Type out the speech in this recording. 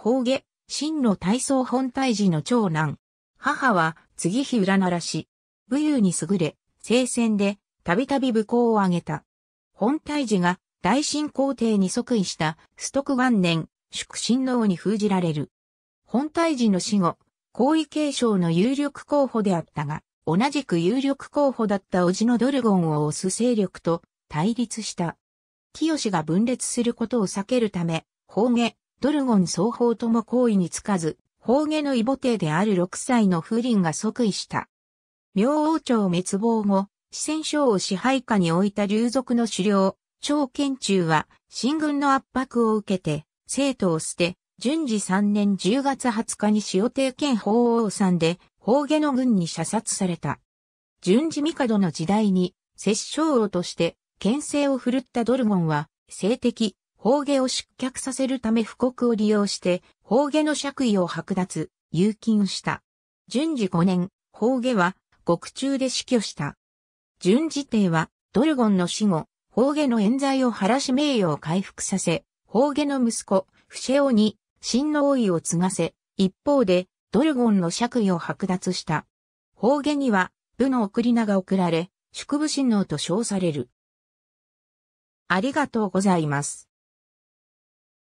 宝下、真の大宗本体寺の長男。母は、次日裏ならし。武勇に優れ、聖戦で、たびたび武功を挙げた。本体寺が、大秦皇帝に即位した、崇徳元年、祝神王に封じられる。本体寺の死後、皇位継承の有力候補であったが、同じく有力候補だった叔父のドルゴンを推す勢力と対立した。清が分裂することを避けるため、宝下、ドルゴン双方とも行為につかず、宝下の異母帝である6歳の不倫が即位した。明王朝滅亡後、四川省を支配下に置いた流族の狩猟、張賢中は、新軍の圧迫を受けて、生徒を捨て、順次3年10月20日に塩帝県法王んで、宝下の軍に射殺された。順次帝の時代に、摂政王として、牽制を振るったドルゴンは、性的、法下を失脚させるため布告を利用して、法下の爵位を剥奪、有禁した。順次5年、法下は、獄中で死去した。順次帝は、ドルゴンの死後、法下の冤罪を晴らし名誉を回復させ、法下の息子、フシェオに、真の王位を継がせ、一方で、ドルゴンの爵位を剥奪した。法下には、部の送り名が送られ、宿部神王と称される。ありがとうございます。